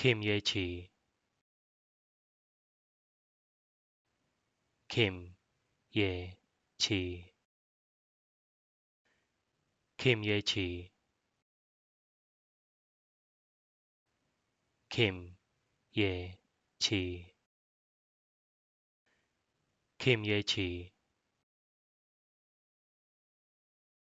คิมเยชีคิมเยชีคิมเยชีคิมเยชีคิมเยชี